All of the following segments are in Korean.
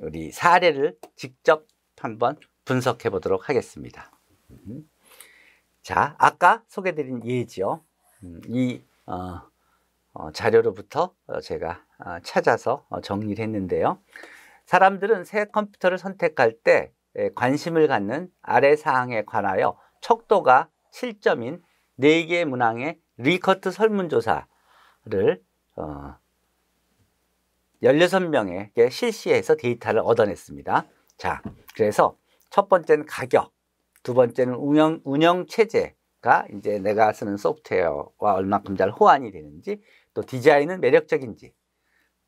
우리 사례를 직접 한번 분석해 보도록 하겠습니다. 음. 자, 아까 소개드린 예지요. 음, 이 어, 어, 자료로부터 어, 제가 아, 찾아서 어, 정리를 했는데요. 사람들은 새 컴퓨터를 선택할 때 관심을 갖는 아래 사항에 관하여 척도가 7점인 4개 문항의 리커트 설문조사를 어, 열여섯 명에게 실시해서 데이터를 얻어냈습니다. 자, 그래서 첫 번째는 가격, 두 번째는 운영, 운영 체제가 이제 내가 쓰는 소프트웨어와 얼마큼 잘 호환이 되는지, 또 디자인은 매력적인지,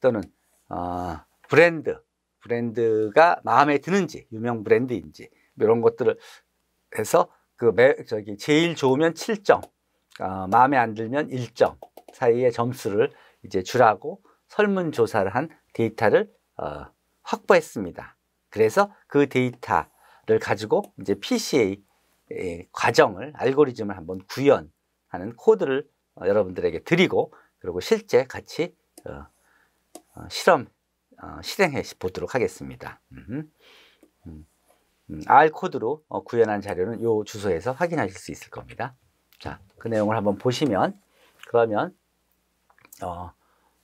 또는 어, 브랜드, 브랜드가 마음에 드는지, 유명 브랜드인지, 이런 것들을 해서 그 매, 저기 제일 좋으면 7점, 어, 마음에 안 들면 1점 사이의 점수를 이제 주라고 설문조사를 한 데이터를 어, 확보했습니다. 그래서 그 데이터를 가지고 이제 PCA 과정을 알고리즘을 한번 구현하는 코드를 어, 여러분들에게 드리고 그리고 실제 같이 어, 어, 실험 어, 실행해 보도록 하겠습니다. 음, 음, R 코드로 어, 구현한 자료는 이 주소에서 확인하실 수 있을 겁니다. 자, 그 내용을 한번 보시면 그러면 어,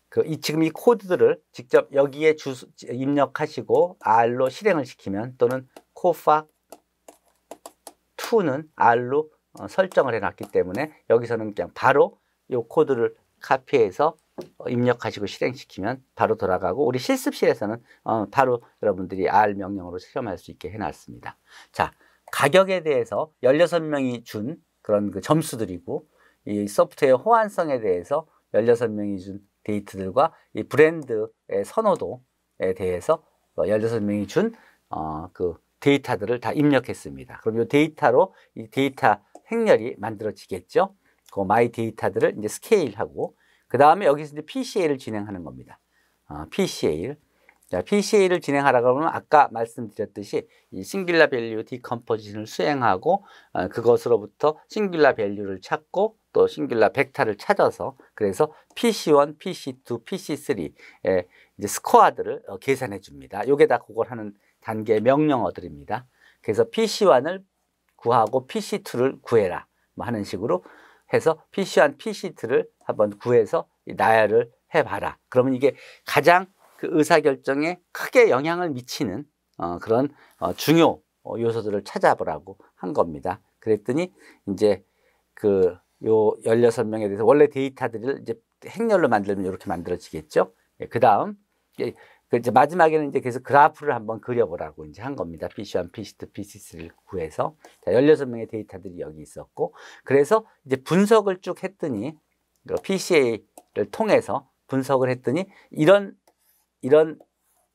그이 지금 이 코드들을 직접 여기에 주 입력하시고 R로 실행을 시키면 또는 코파 2는 R로 어, 설정을 해놨기 때문에 여기서는 그냥 바로 이 코드를 카피해서 어, 입력하시고 실행시키면 바로 돌아가고 우리 실습실에서는 어, 바로 여러분들이 R 명령으로 실험할 수 있게 해놨습니다. 자, 가격에 대해서 16명이 준 그런 그 점수들이고 이 소프트웨어 호환성에 대해서 16명이 준 데이트들과 이 브랜드의 선호도에 대해서 16명이 어, 준 어, 그 데이터들을 다 입력했습니다. 그럼 이 데이터로 이 데이터 행렬이 만들어지겠죠. 그 마이 데이터들을 이제 스케일하고 그 다음에 여기서 이제 PCA를 진행하는 겁니다. 어, PCA를 자, PCA를 진행하라고 하면 아까 말씀드렸듯이 이 싱귤라 밸류 디컴포지션을 수행하고 어, 그것으로부터 싱귤라 밸류를 찾고 또 싱귤라 벡터를 찾아서 그래서 PC1, PC2, PC3 예, 이제 스코어들을 계산해 줍니다. 요게 다 그걸 하는 단계 명령어들입니다. 그래서 PC1을 구하고 PC2를 구해라 뭐 하는 식으로 해서 PC1, PC2를 한번 구해서 나열을 해봐라. 그러면 이게 가장 그 의사결정에 크게 영향을 미치는 어, 그런 어, 중요 어, 요소들을 찾아보라고 한 겁니다. 그랬더니 이제 그요 16명에 대해서 원래 데이터들을 이제 행렬로 만들면 이렇게 만들어지겠죠. 예, 그 다음, 예, 그 이제 마지막에는 이제 계속 그래프를 한번 그려보라고 이제 한 겁니다. PC1, PC2, PC3를 구해서. 자, 16명의 데이터들이 여기 있었고, 그래서 이제 분석을 쭉 했더니, PCA를 그 통해서 분석을 했더니, 이런, 이런,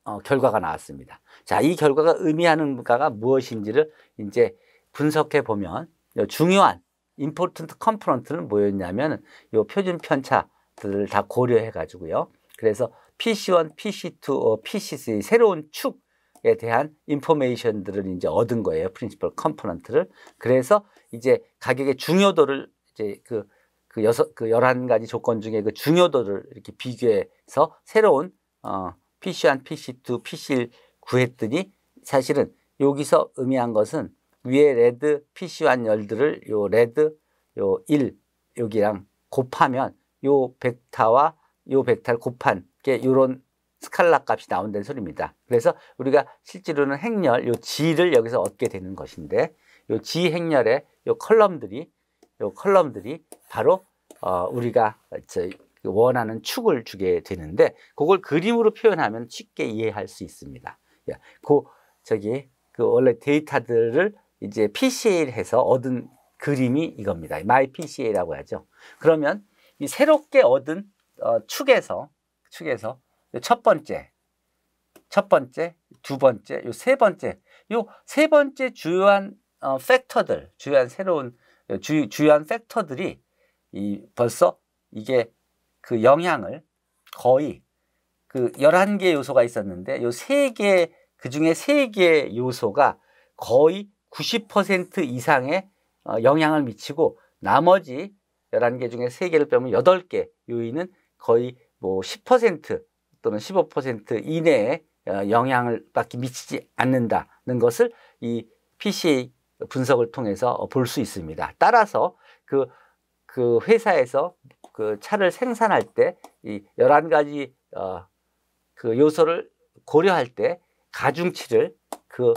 어, 결과가 나왔습니다. 자, 이 결과가 의미하는 가가 무엇인지를 이제 분석해 보면 중요한 임포턴트 컴포넌트는 뭐였냐면 이 표준 편차들을 다 고려해 가지고요. 그래서 PC1, PC2, PC3 새로운 축에 대한 인포메이션들을 이제 얻은 거예요. 프린시플 컴포넌트를. 그래서 이제 가격의 중요도를 이제 그그 그 여섯 그 열한 가지 조건 중에 그 중요도를 이렇게 비교해서 새로운 어 PC1, PC2, PC1 구했더니 사실은 여기서 의미한 것은 위에 레드 PC1 열들을 요 레드 요1 여기랑 곱하면 요 벡타와 요 벡타를 곱한 게 요런 스칼라 값이 나온다는 소리입니다. 그래서 우리가 실제로는 행렬 요 G를 여기서 얻게 되는 것인데 요 G 행렬의 요 컬럼들이 요 컬럼들이 바로 어 우리가 저 원하는 축을 주게 되는데 그걸 그림으로 표현하면 쉽게 이해할 수 있습니다. 그 저기 그 원래 데이터들을 이제 PCA에서 얻은 그림이 이겁니다. My PCA라고 하죠. 그러면 이 새롭게 얻은 어, 축에서 축에서 첫 번째, 첫 번째, 두 번째, 요 세 번째, 요 세 번째 주요한 어, 팩터들, 주요한 새로운 주, 주요한 팩터들이 이 벌써 이게 그 영향을 거의 그 열한 개 요소가 있었는데 요 세 개그 중에 세 개 요소가 거의 90% 이상의 어, 영향을 미치고 나머지 11개 중에 3개를 빼면 8개 요인은 거의 뭐 10% 또는 15% 이내에 어, 영향을 밖에 미치지 않는다는 것을 이 PCA 분석을 통해서 볼 수 있습니다. 따라서 그, 그 회사에서 그 차를 생산할 때 이 11가지 어, 그 요소를 고려할 때 가중치를 그,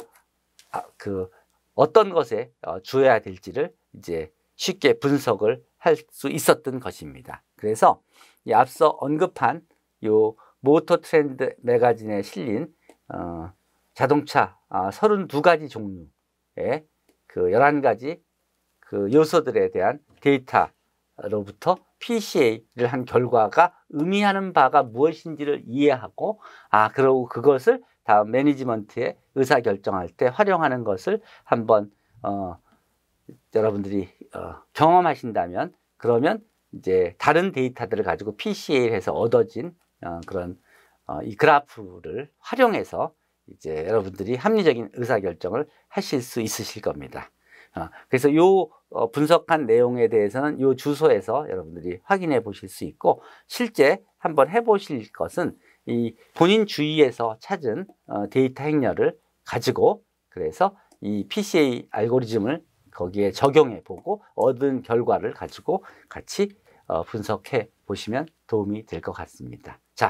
아, 그 어떤 것에 어, 주어야 될지를 이제 쉽게 분석을 할 수 있었던 것입니다. 그래서 이 앞서 언급한 요 모터 트렌드 매거진에 실린 어, 자동차 아, 32가지 종류의 그 11가지 그 요소들에 대한 데이터로부터 PCA를 한 결과가 의미하는 바가 무엇인지를 이해하고 아 그리고 그것을 다음 매니지먼트에 의사 결정할 때 활용하는 것을 한번 어, 여러분들이 어, 경험하신다면 그러면 이제 다른 데이터들을 가지고 PCA에서 얻어진 어, 그런 어, 이 그래프를 활용해서 이제 여러분들이 합리적인 의사 결정을 하실 수 있으실 겁니다. 어, 그래서 요 어, 분석한 내용에 대해서는 요 주소에서 여러분들이 확인해 보실 수 있고 실제 한번 해 보실 것은 이 본인 주위에서 찾은 어, 데이터 행렬을 가지고 그래서 이 PCA 알고리즘을 거기에 적용해 보고 얻은 결과를 가지고 같이 어, 분석해 보시면 도움이 될 것 같습니다. 자.